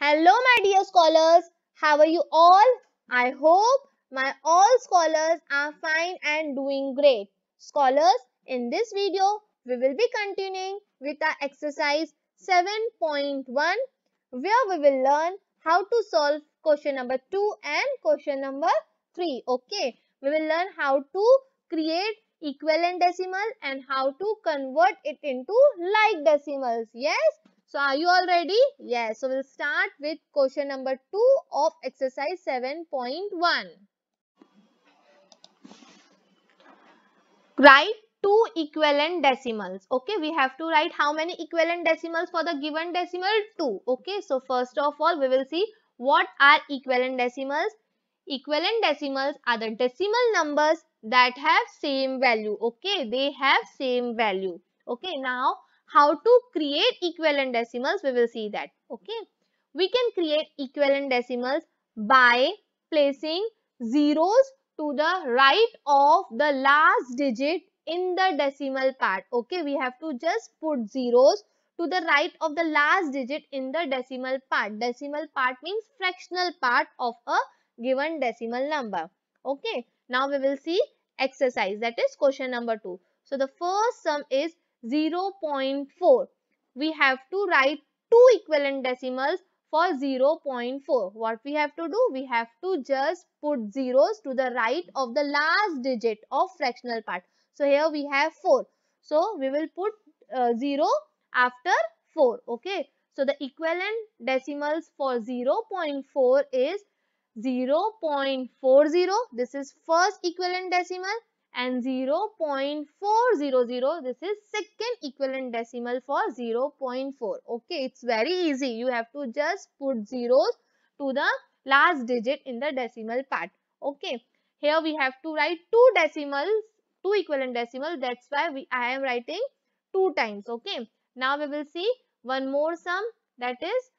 Hello my dear scholars, how are you all? I hope my all scholars are fine and doing great. Scholars, in this video, we will be continuing with our exercise 7.1 where we will learn how to solve question number 2 and question number 3. Okay, we will learn how to create equivalent decimal and how to convert it into like decimals. Yes. So are you all ready? Yes. So we'll start with question number 2 of exercise 7.1. Write two equivalent decimals. Okay. We have to write how many equivalent decimals for the given decimal? 2. Okay. So first of all, we will see what are equivalent decimals. Equivalent decimals are the decimal numbers that have same value. Okay, they have same value. Okay, now how to create equivalent decimals, we will see that. Okay, we can create equivalent decimals by placing zeros to the right of the last digit in the decimal part. Okay, we have to just put zeros to the right of the last digit in the decimal part. Decimal part means fractional part of a given decimal number. Okay. Now we will see exercise that is question number 2. So the first sum is 0 0.4. We have to write two equivalent decimals for 0.4. What we have to do? We have to just put zeros to the right of the last digit of fractional part. So here we have 4. So we will put uh, 0 after 4. Okay. So the equivalent decimals for 0.4 is 0.40 this is first equivalent decimal and 0.400 this is second equivalent decimal for 0.4 okay it's very easy you have to just put zeros to the last digit in the decimal part okay here we have to write two decimals two equivalent decimal that's why we i am writing two times okay now we will see one more sum that is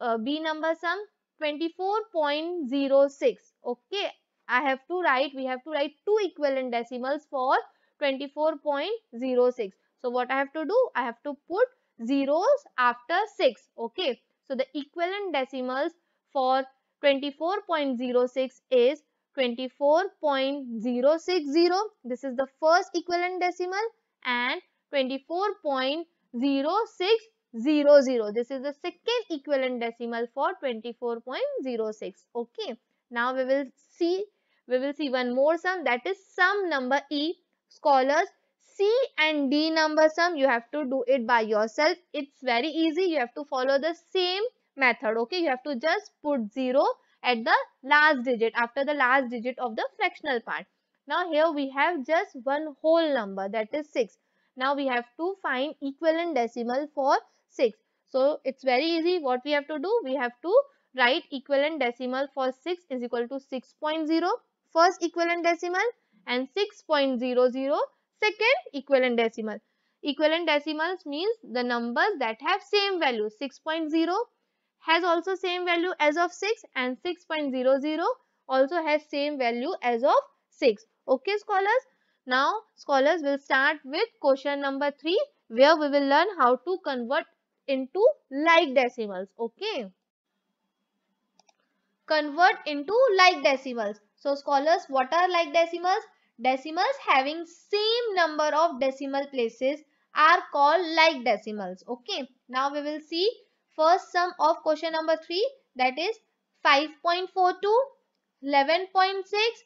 uh, b number sum 24.06 okay i have to write we have to write two equivalent decimals for 24.06 so what i have to do i have to put zeros after 6 okay so the equivalent decimals for 24.06 is 24.060 this is the first equivalent decimal and 24.06 0, 0. This is the second equivalent decimal for 24.06. Okay. Now we will see, we will see one more sum that is sum number E. Scholars, C and D number sum, you have to do it by yourself. It's very easy. You have to follow the same method. Okay. You have to just put 0 at the last digit, after the last digit of the fractional part. Now here we have just one whole number that is 6. Now we have to find equivalent decimal for 6. So it's very easy. What we have to do? We have to write equivalent decimal for 6 is equal to 6.0 first equivalent decimal and 6.00 second equivalent decimal. Equivalent decimals means the numbers that have same value 6.0 has also same value as of 6 and 6.00 also has same value as of 6. Okay scholars now scholars will start with question number 3 where we will learn how to convert into like decimals. Okay. Convert into like decimals. So scholars what are like decimals? Decimals having same number of decimal places are called like decimals. Okay. Now we will see first sum of question number 3 that is 5.42, 11.6,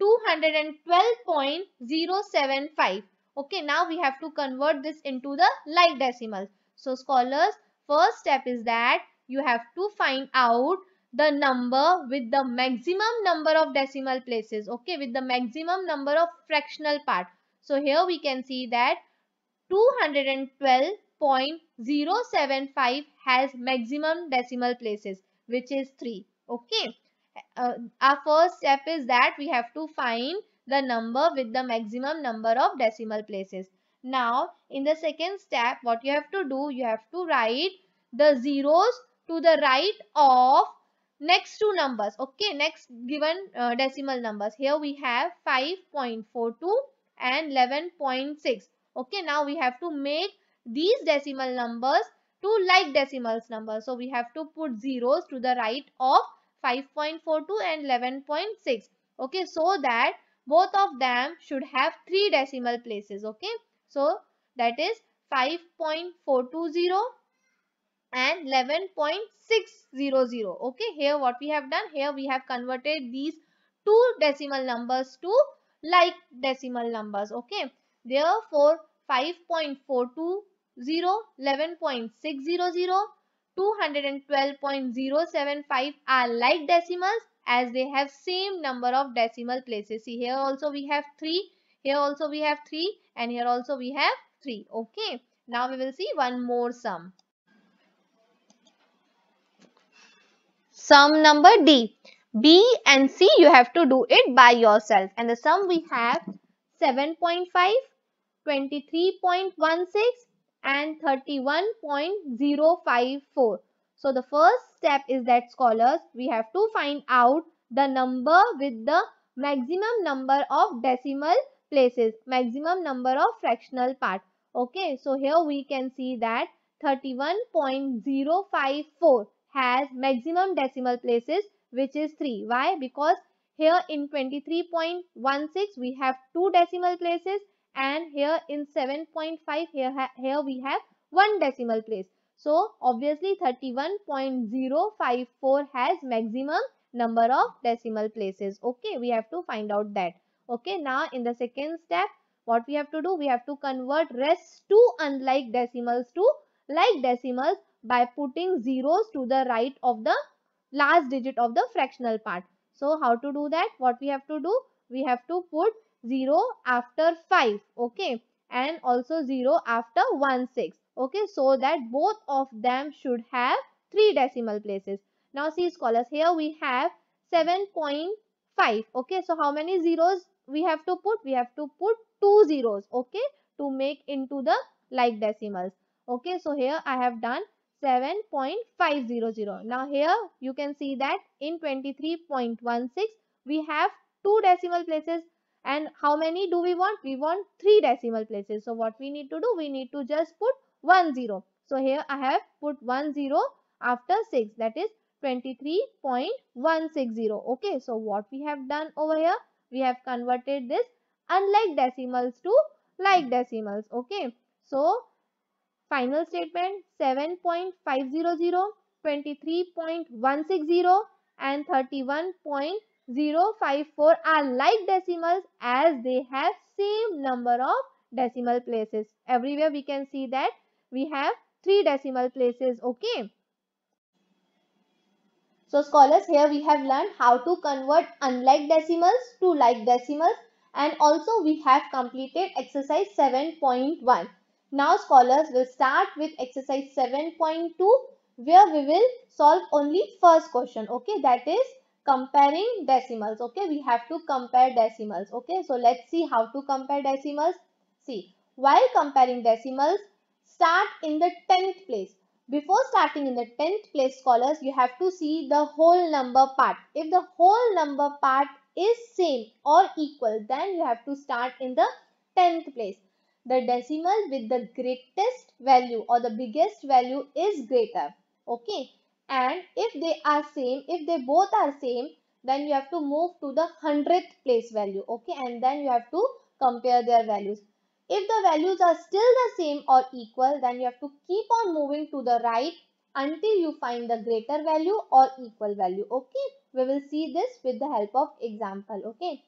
212.075. Okay, now we have to convert this into the like decimals. So scholars, first step is that you have to find out the number with the maximum number of decimal places. Okay, with the maximum number of fractional part. So here we can see that 212.075 has maximum decimal places which is 3. Okay uh, our first step is that we have to find the number with the maximum number of decimal places. Now, in the second step, what you have to do, you have to write the zeros to the right of next two numbers. Okay, next given uh, decimal numbers. Here we have 5.42 and 11.6. Okay, now we have to make these decimal numbers to like decimals numbers. So, we have to put zeros to the right of 5.42 and 11.6. Okay, so that both of them should have three decimal places. Okay, so that is 5.420 and 11.600. Okay, here what we have done, here we have converted these two decimal numbers to like decimal numbers. Okay, therefore 5.420, 11.600 212.075 are like decimals as they have same number of decimal places. See here also we have 3, here also we have 3 and here also we have 3. Okay. Now we will see one more sum. Sum number D. B and C you have to do it by yourself. And the sum we have 7.5, 23.16 and 31.054. So the first step is that scholars, we have to find out the number with the maximum number of decimal places, maximum number of fractional part. Okay, so here we can see that 31.054 has maximum decimal places which is 3. Why? Because here in 23.16 we have 2 decimal places and here in 7.5 here, here we have one decimal place. So obviously 31.054 has maximum number of decimal places. Okay, we have to find out that. Okay, now in the second step, what we have to do? We have to convert rest to unlike decimals to like decimals by putting zeros to the right of the last digit of the fractional part. So how to do that? What we have to do? We have to put 0 after 5 okay and also 0 after 1 6 okay so that both of them should have three decimal places now see scholars here we have 7.5 okay so how many zeros we have to put we have to put two zeros okay to make into the like decimals okay so here i have done 7.500 now here you can see that in 23.16 we have two decimal places and how many do we want? We want 3 decimal places. So what we need to do? We need to just put one zero. So here I have put one zero after 6 that is 23.160. Okay. So what we have done over here? We have converted this unlike decimals to like decimals. Okay. So final statement 7.500, 23.160 and 31. 0, 5, 4 are like decimals as they have same number of decimal places. Everywhere we can see that we have 3 decimal places. Okay. So scholars here we have learned how to convert unlike decimals to like decimals and also we have completed exercise 7.1. Now scholars will start with exercise 7.2 where we will solve only first question okay that is comparing decimals okay we have to compare decimals okay so let's see how to compare decimals see while comparing decimals start in the 10th place before starting in the 10th place scholars you have to see the whole number part if the whole number part is same or equal then you have to start in the 10th place the decimal with the greatest value or the biggest value is greater okay and if they are same, if they both are same, then you have to move to the hundredth place value, okay? And then you have to compare their values. If the values are still the same or equal, then you have to keep on moving to the right until you find the greater value or equal value, okay? We will see this with the help of example, okay?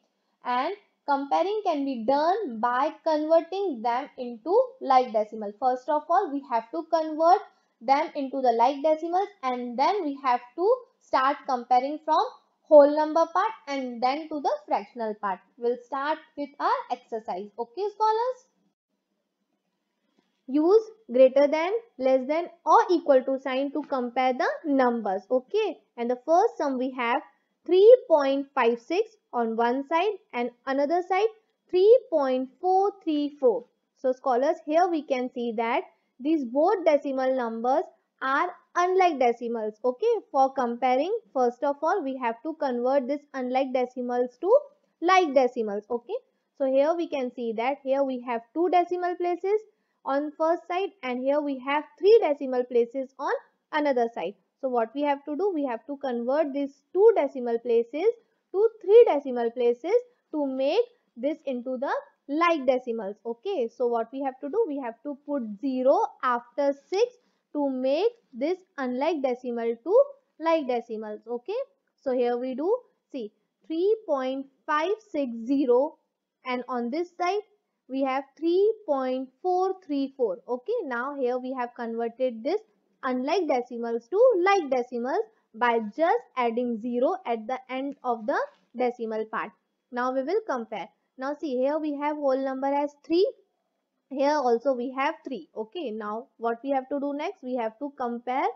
And comparing can be done by converting them into like decimal. First of all, we have to convert them into the like decimals and then we have to start comparing from whole number part and then to the fractional part. We'll start with our exercise. Okay scholars? Use greater than, less than or equal to sign to compare the numbers. Okay. And the first sum we have 3.56 on one side and another side 3.434. So scholars here we can see that these both decimal numbers are unlike decimals. Okay, for comparing, first of all, we have to convert this unlike decimals to like decimals. Okay, so here we can see that here we have two decimal places on first side and here we have three decimal places on another side. So what we have to do, we have to convert these two decimal places to three decimal places to make this into the like decimals okay so what we have to do we have to put 0 after 6 to make this unlike decimal to like decimals okay so here we do see 3.560 and on this side we have 3.434 okay now here we have converted this unlike decimals to like decimals by just adding 0 at the end of the decimal part now we will compare now see here we have whole number as 3. Here also we have 3. Okay. Now what we have to do next? We have to compare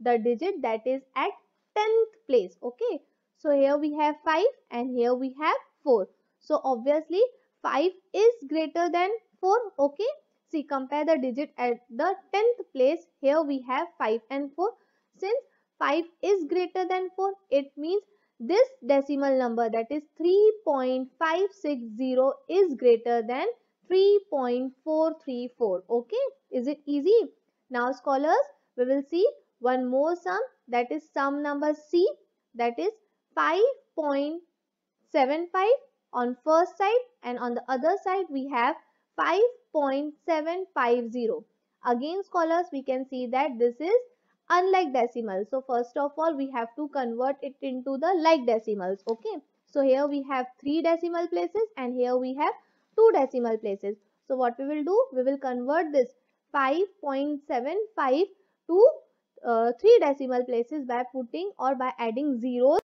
the digit that is at 10th place. Okay. So here we have 5 and here we have 4. So obviously 5 is greater than 4. Okay. See compare the digit at the 10th place. Here we have 5 and 4. Since 5 is greater than 4, it means this decimal number that is 3.560 is greater than 3.434. Okay, is it easy? Now scholars, we will see one more sum that is sum number C that is 5.75 on first side and on the other side we have 5.750. Again scholars, we can see that this is unlike decimals. So first of all, we have to convert it into the like decimals. Okay. So here we have three decimal places and here we have two decimal places. So what we will do? We will convert this 5.75 to uh, three decimal places by putting or by adding zeros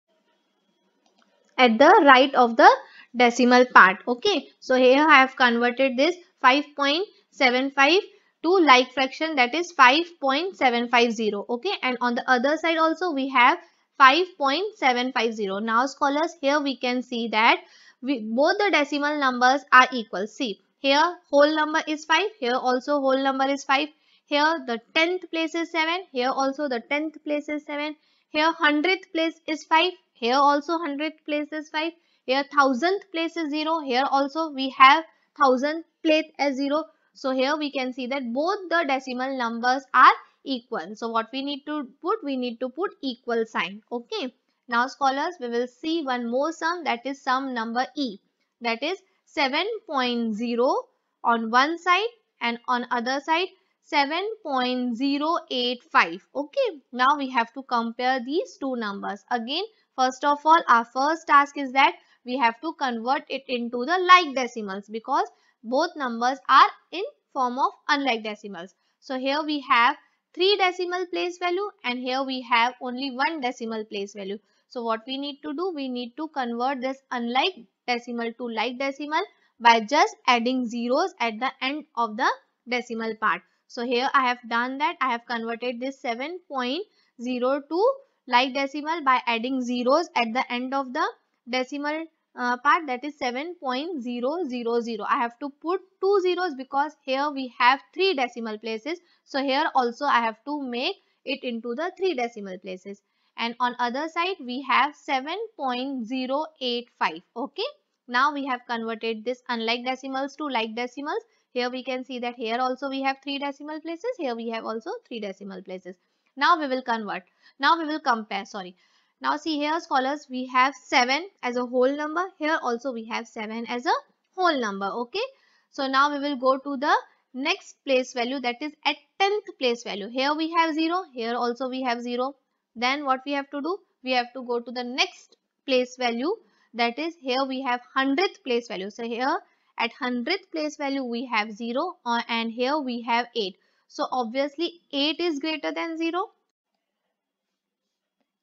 at the right of the decimal part. Okay. So here I have converted this 5.75 to like fraction that is 5.750 okay and on the other side also we have 5.750 now scholars here we can see that we, both the decimal numbers are equal see here whole number is 5 here also whole number is 5 here the 10th place is 7 here also the 10th place is 7 here 100th place is 5 here also 100th place is 5 here 1000th place is 0 here also we have thousandth place as 0 so here we can see that both the decimal numbers are equal. So what we need to put, we need to put equal sign. Okay. Now scholars, we will see one more sum that is sum number E. That is 7.0 on one side and on other side 7.085. Okay. Now we have to compare these two numbers. Again, first of all, our first task is that we have to convert it into the like decimals because both numbers are in form of unlike decimals. So here we have 3 decimal place value and here we have only 1 decimal place value. So what we need to do, we need to convert this unlike decimal to like decimal by just adding zeros at the end of the decimal part. So here I have done that. I have converted this 7.0 to like decimal by adding zeros at the end of the decimal uh, part that is 7.000. I have to put two zeros because here we have three decimal places. So here also I have to make it into the three decimal places. And on other side we have 7.085. Okay. Now we have converted this unlike decimals to like decimals. Here we can see that here also we have three decimal places. Here we have also three decimal places. Now we will convert. Now we will compare. Sorry. Now see here scholars we have 7 as a whole number. Here also we have 7 as a whole number. Okay. So now we will go to the next place value that is at 10th place value. Here we have 0. Here also we have 0. Then what we have to do? We have to go to the next place value that is here we have 100th place value. So here at 100th place value we have 0 uh, and here we have 8. So obviously 8 is greater than 0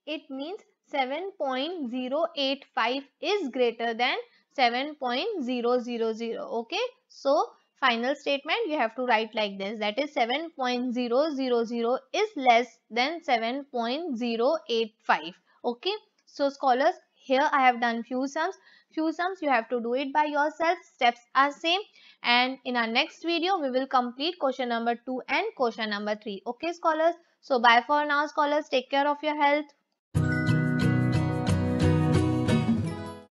it means 7.085 is greater than 7.000. Okay. So, final statement you have to write like this. That is 7.000 is less than 7.085. Okay. So, scholars here I have done few sums. Few sums you have to do it by yourself. Steps are same. And in our next video, we will complete question number 2 and question number 3. Okay, scholars. So, bye for now, scholars. Take care of your health.